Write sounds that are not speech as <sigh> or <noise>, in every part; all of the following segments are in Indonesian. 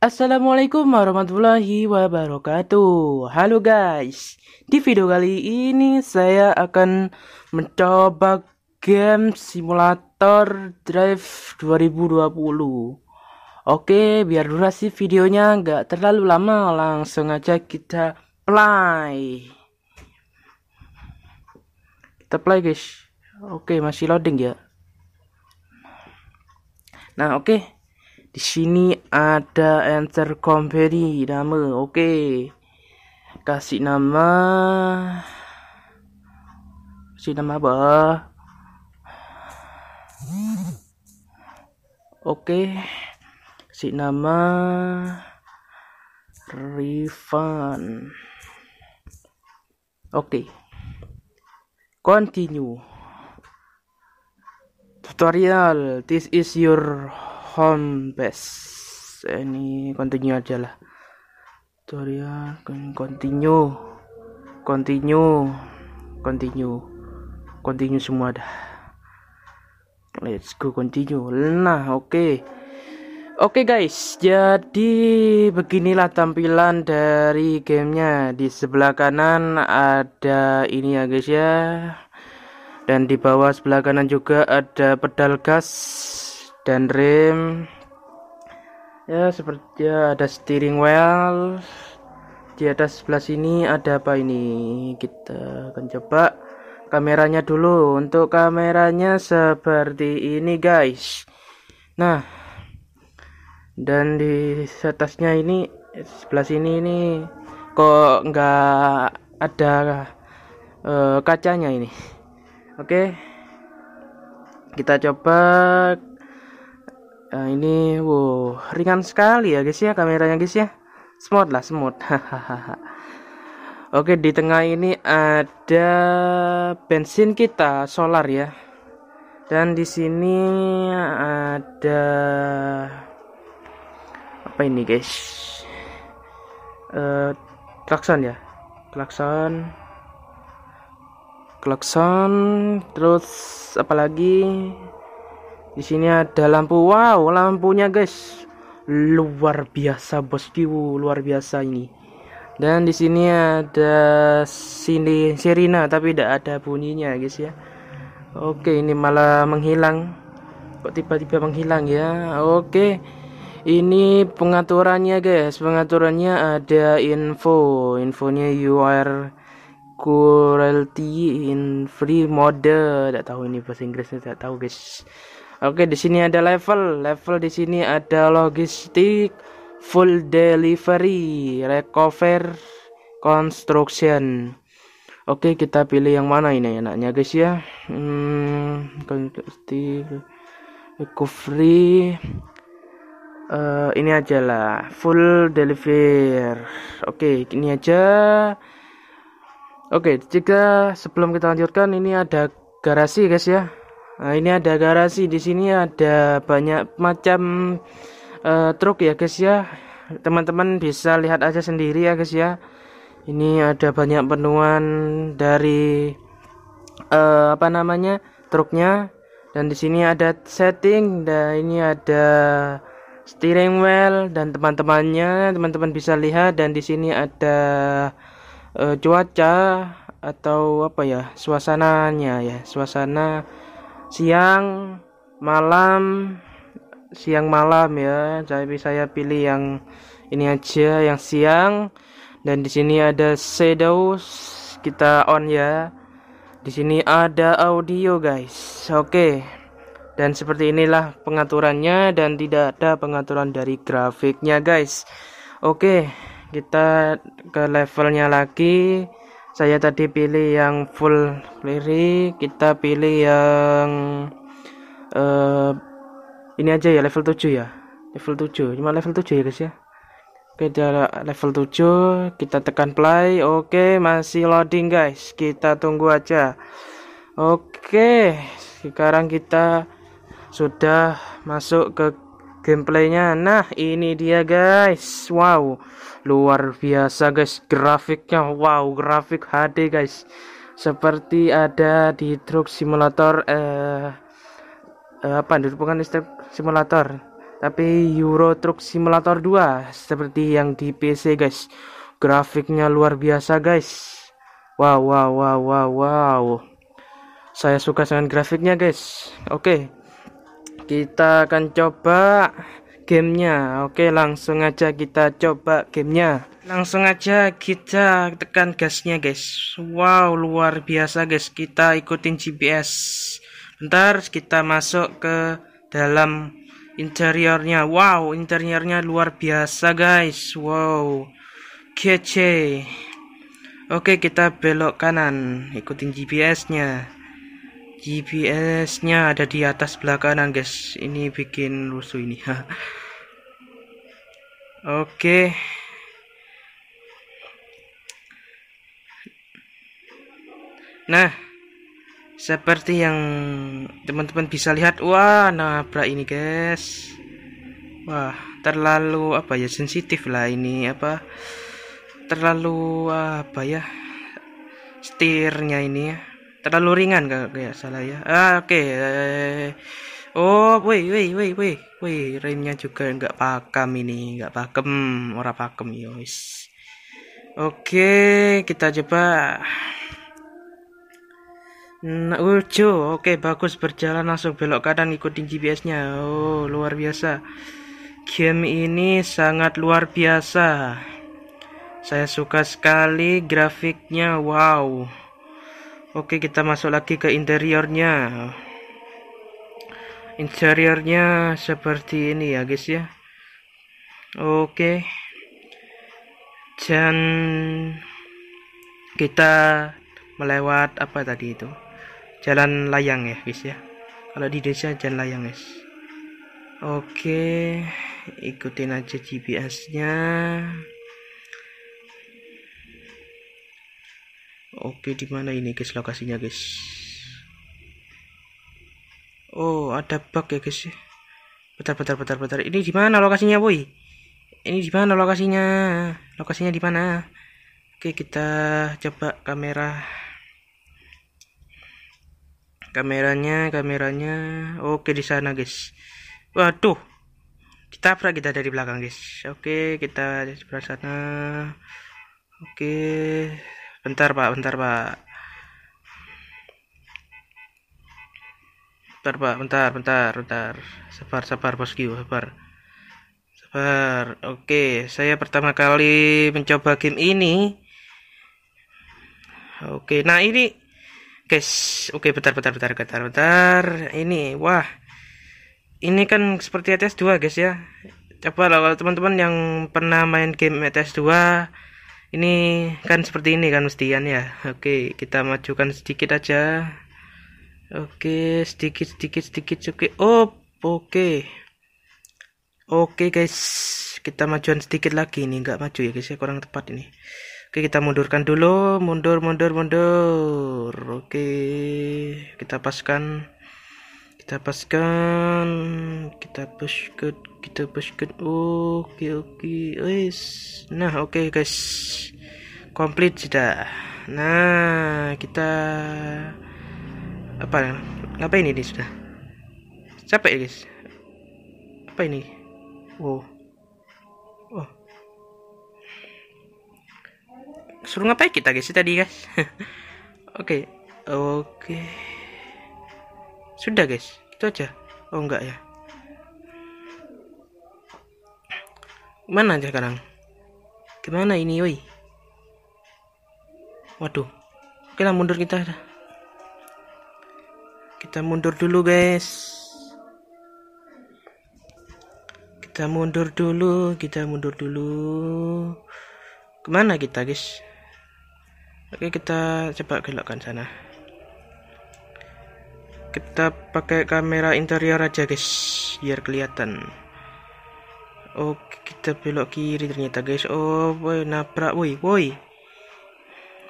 Assalamualaikum warahmatullahi wabarakatuh Halo guys Di video kali ini saya akan mencoba game simulator drive 2020 Oke biar durasi videonya nggak terlalu lama langsung aja kita play Kita play guys Oke masih loading ya Nah oke okay. Di sini ada enter company nama. Oke. Okay. Kasih nama Kasih nama apa? Oke. Okay. Kasih nama Rifan. Oke. Okay. Continue. Tutorial. This is your home base ini continue aja lah tutorial continue continue continue continue semua dah let's go continue nah oke okay. Oke okay guys, jadi beginilah tampilan dari gamenya. Di sebelah kanan ada ini ya guys ya. Dan di bawah sebelah kanan juga ada pedal gas dan rem ya seperti ada steering wheel di atas sebelah sini ada apa ini kita akan coba kameranya dulu untuk kameranya seperti ini guys nah dan di atasnya ini sebelah sini ini kok nggak ada uh, kacanya ini oke okay. kita coba uh, ini wow ringan sekali ya guys ya kameranya guys ya smooth lah smooth <laughs> Oke di tengah ini ada bensin kita solar ya dan di sini ada apa ini guys uh, klakson ya klakson klakson terus apalagi di sini ada lampu. Wow, lampunya guys. Luar biasa bosku, luar biasa ini. Dan di sini ada sini sirina tapi tidak ada bunyinya guys ya. Oke, ini malah menghilang. Kok tiba-tiba menghilang ya? Oke. Ini pengaturannya guys. Pengaturannya ada info. Infonya you are cruelty in free mode. Tidak tahu ini bahasa Inggrisnya tidak tahu guys. Oke, di sini ada level. Level di sini ada logistik, full delivery, recover, construction. Oke, kita pilih yang mana ini enaknya, guys ya. Hmm, recovery uh, ini aja lah full deliver oke okay, ini aja oke okay, jika sebelum kita lanjutkan ini ada garasi guys ya Nah, ini ada garasi di sini ada banyak macam uh, truk ya guys ya. Teman-teman bisa lihat aja sendiri ya guys ya. Ini ada banyak penuhan dari uh, apa namanya? truknya dan di sini ada setting dan ini ada steering wheel dan teman-temannya. Teman-teman bisa lihat dan di sini ada uh, cuaca atau apa ya? suasananya ya, suasana siang malam siang malam ya tapi saya pilih yang ini aja yang siang dan di sini ada shadows kita on ya di sini ada audio guys oke okay. dan seperti inilah pengaturannya dan tidak ada pengaturan dari grafiknya guys oke okay. kita ke levelnya lagi saya tadi pilih yang full lirik kita pilih yang uh, ini aja ya level 7 ya level 7 cuma level 7 ya guys ya Oke, level 7, kita tekan play. Oke, masih loading guys. Kita tunggu aja. Oke, sekarang kita sudah masuk ke gameplaynya nah ini dia guys wow luar biasa guys grafiknya wow grafik HD guys seperti ada di truk simulator eh, eh apa bukan truk simulator tapi Euro Truck Simulator 2 seperti yang di PC guys grafiknya luar biasa guys wow wow wow wow wow saya suka dengan grafiknya guys oke okay kita akan coba gamenya oke langsung aja kita coba gamenya langsung aja kita tekan gasnya guys wow luar biasa guys kita ikutin GPS bentar kita masuk ke dalam interiornya wow interiornya luar biasa guys wow kece oke kita belok kanan ikutin GPS nya GPS-nya ada di atas belakangan, guys. Ini bikin rusuh ini. <laughs> Oke. Nah, seperti yang teman-teman bisa lihat, wah, nabrak ini, guys. Wah, terlalu apa ya sensitif lah ini apa? Terlalu apa ya? Setirnya ini ya terlalu ringan kalau kayak salah ya ah, oke okay. Eh, oh woi woi woi woi woi remnya juga nggak pakem ini nggak pakem ora pakem yois ya, oke okay, kita coba Nah, Ujo, oke okay, bagus berjalan langsung belok kanan ikutin GPS-nya. Oh, luar biasa. Game ini sangat luar biasa. Saya suka sekali grafiknya. Wow. Oke kita masuk lagi ke interiornya Interiornya seperti ini ya guys ya Oke Dan Kita melewat apa tadi itu Jalan layang ya guys ya Kalau di desa jalan layang guys Oke Ikutin aja GPS nya Oke, di mana ini guys lokasinya guys? Oh, ada bug ya guys. Ya. Bentar, bentar, bentar, bentar. Ini di mana lokasinya, boy? Ini di mana lokasinya? Lokasinya di mana? Oke, kita coba kamera. Kameranya, kameranya. Oke, di sana, guys. Waduh. Kita pra kita dari belakang, guys. Oke, kita di sana. Oke bentar pak bentar pak bentar pak bentar bentar bentar sabar sabar bosku sabar sabar oke saya pertama kali mencoba game ini oke nah ini guys oke bentar bentar bentar bentar bentar ini wah ini kan seperti ATS e 2 guys ya coba lah kalau teman-teman yang pernah main game ATS e 2 ini kan seperti ini kan mestian ya oke kita majukan sedikit aja oke sedikit sedikit sedikit oke oh oke oke guys kita majuan sedikit lagi ini nggak maju ya guys ya kurang tepat ini oke kita mundurkan dulu mundur mundur mundur oke kita paskan kita paskan kita push ke kita push ke oke oke guys nah oke okay, guys komplit sudah nah kita apa ngapain ini sudah capek guys apa ini wow oh suruh ngapain kita guys tadi guys <laughs> oke oke okay. okay sudah guys itu aja oh enggak ya mana aja sekarang gimana ini woi waduh kita mundur kita kita mundur dulu guys kita mundur dulu kita mundur dulu kemana kita guys oke kita coba gelokkan sana kita pakai kamera interior aja guys biar kelihatan Oke, kita belok kiri ternyata guys oh boy nabrak woi woi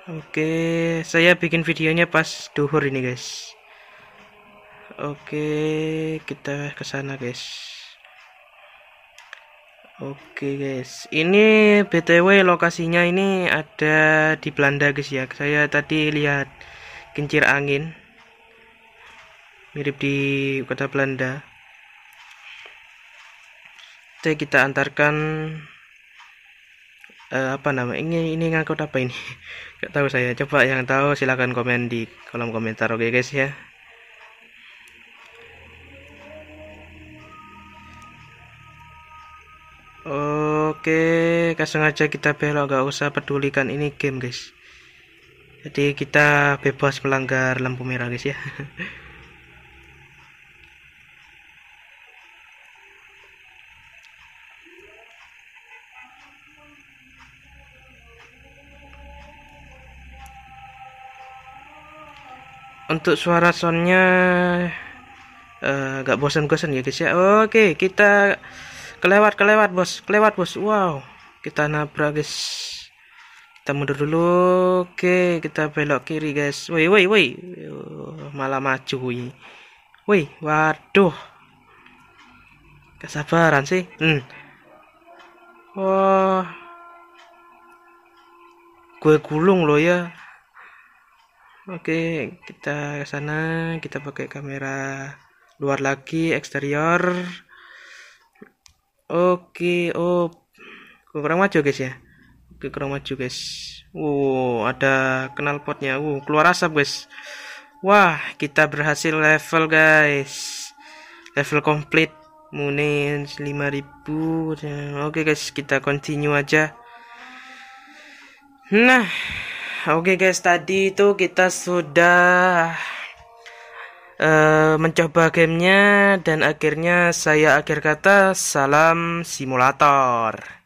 oke saya bikin videonya pas duhur ini guys oke kita ke sana guys oke guys ini btw lokasinya ini ada di Belanda guys ya saya tadi lihat kincir angin mirip di kota Belanda Oke, kita antarkan uh, apa nama ini ini ngangkut apa ini <laughs> nggak tahu saya coba yang tahu silahkan komen di kolom komentar oke guys ya Oke, kasih aja kita belok gak usah pedulikan ini game guys. Jadi kita bebas melanggar lampu merah guys ya. <laughs> untuk suara soundnya uh, bosan-bosan ya guys ya oke kita kelewat kelewat bos kelewat bos wow kita nabrak guys kita mundur dulu oke kita belok kiri guys woi woi woi oh, malah maju woi woi waduh kesabaran sih hmm. wah gue gulung lo ya Oke, kita ke sana, kita pakai kamera luar lagi eksterior. Oke, oh kurang maju guys ya. Oke, kurang maju guys. Wow, ada kenal potnya. Wow, keluar asap guys. Wah, kita berhasil level guys. Level complete Munin 5000. Oke guys, kita continue aja. Nah, Oke okay guys, tadi itu kita sudah uh, mencoba gamenya dan akhirnya saya akhir kata salam simulator.